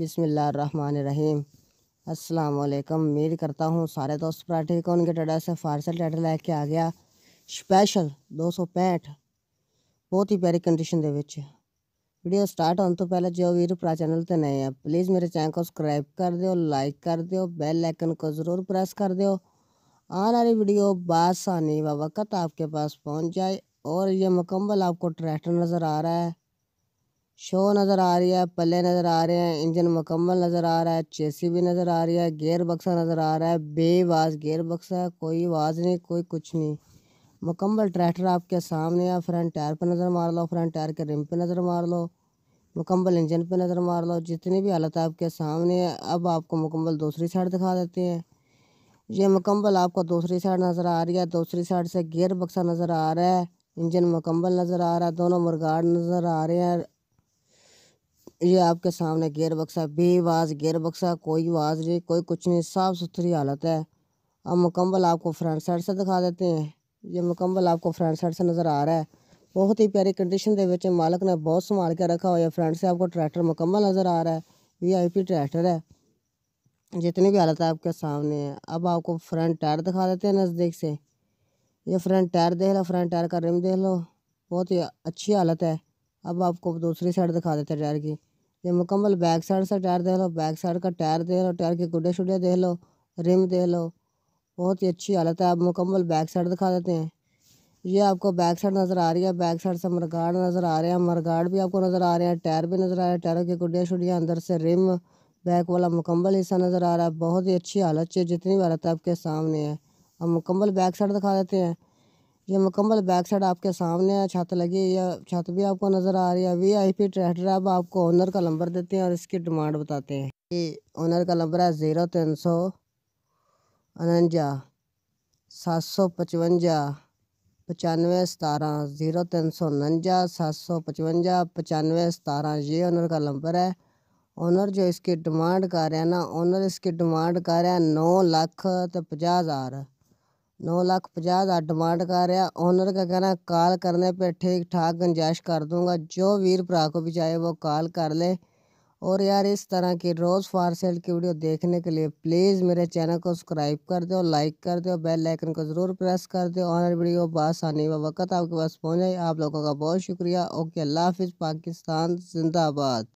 बिसमीम असलकम उम्मीद करता हूँ सारे दोस्त पराठे कौन के टडा से फारसल टडा लैके आ गया स्पैशल दो सौ पैंठ बहुत ही प्यारी कंडीशन ਦੇ वीडियो स्टार्ट होने ਹੋਣ ਤੋਂ ਪਹਿਲਾਂ ਜੋ ਵੀਰ ਭਰਾ ਚੈਨਲ ਤੇ ਨਏ ਆ ਪਲੀਜ਼ ਮੇਰੇ ਚੈਨਲ ਨੂੰ ਸਬਸਕ੍ਰਾਈਬ कर दो ਲਾਈਕ ਕਰ ਦਿਓ ਬੈਲ को ज़रूर प्रेस कर दो आने वाली वीडियो बासानी व वक्त आपके पास पहुँच जाए और ये मुकम्मल आपको ट्रैक्टर नज़र आ रहा है शो नज़र आ रही है पल्ले नज़र आ रहे हैं इंजन मुकम्मल नज़र आ रहा है चेसी भी नज़र आ रही है गेयर बक्सा नज़र आ रहा है बेवाज़ गेयर बक्सा है कोई आवाज़ नहीं कोई कुछ नहीं मुकम्मल ट्रैक्टर आपके सामने है फ्रंट टायर पर नज़र मार लो फ्रंट टायर के रिम पे नज़र मार लो मुकम्मल इंजन पे नज़र मार लो जितनी भी हालत आपके सामने है अब आपको मुकम्मल दूसरी साइड दिखा देते हैं ये मुकम्मल आपको दूसरी साइड नज़र आ रही है दूसरी साइड से गेयर बक्सा नज़र आ रहा है इंजन मुकम्मल नज़र आ रहा है दोनों मुर्गाड़ नज़र आ रहे हैं ये आपके सामने गेयर बक्सा बेवाज गेयर बक्सा कोई आवाज़ नहीं कोई कुछ नहीं साफ़ सुथरी हालत है अब मुकम्मल आपको फ्रंट साइड से दिखा देते हैं ये मुकम्मल आपको फ्रंट साइड से नज़र आ रहा है बहुत ही प्यारी कंडीशन के मालक ने बहुत संभाल के रखा हुआ है फ्रंट से आपको ट्रैक्टर मुकम्मल नज़र आ रहा है वी आई पी ट्रैक्टर है जितनी भी हालत है आपके सामने है अब आपको फ्रंट टायर दिखा देते हैं नज़दीक से ये फ्रंट टायर देख लो फ्रंट टायर का रिम देख लो बहुत ही अच्छी हालत है अब आपको दूसरी साइड दिखा देते हैं टायर की ये मुकम्मल बैक साइड से टायर देख लो बैक साइड का टायर देख लो टायर के गुडे शुडे देख लो रिम देख लो बहुत ही अच्छी हालत है आप मुकम्मल बैक साइड दिखा देते हैं ये आपको बैक साइड नज़र आ रही है बैक साइड से मरगाड़ नज़र आ रहे हैं मरगाड़ भी आपको नज़र आ रहे हैं टायर भी नज़र आ रहे हैं टायरों की गुडियाँ शुडिया अंदर से रिम बैक वाला मुकम्मल हिस्सा नज़र आ रहा है बहुत ही अच्छी हालत है जितनी भी हालत आपके सामने है हम मुकम्मल बैक साइड दिखा देते हैं ये मुकम्मल बैक साइड आपके सामने है छत लगी है छत भी आपको नज़र आ रही है वी आई पी ट्रैक्टर अब आपको ओनर का नंबर देते हैं और इसकी डिमांड बताते हैं कि ओनर का नंबर है ज़ीरो तीन सौ उनंजा सात सौ पचवंजा पचानवे सतारह ज़ीरो तीन सौ उनंजा सात सौ पचवंजा पचानवे सतारह ये ओनर का नंबर है ओनर जो इसकी डिमांड कर रहे हैं ना ओनर इसकी डिमांड कर रहे हैं नौ लाख तो पचास हज़ार नौ लाख पचास हजार डिमांड कर रहा ओनर का कहना कॉल करने पे ठीक ठाक गुंजाइश कर दूंगा जो वीर भ्रा को भी चाहे वो कॉल कर ले और यार इस तरह की रोज़ फार सेल की वीडियो देखने के लिए प्लीज़ मेरे चैनल को सब्सक्राइब कर दो लाइक कर दो बेल आइकन को ज़रूर प्रेस कर दो ऑनर वीडियो बासानी वक्त आपके पास पहुँच जाए आप लोगों का बहुत शुक्रिया ओके अल्लाह हाफिज़ पाकिस्तान जिंदाबाद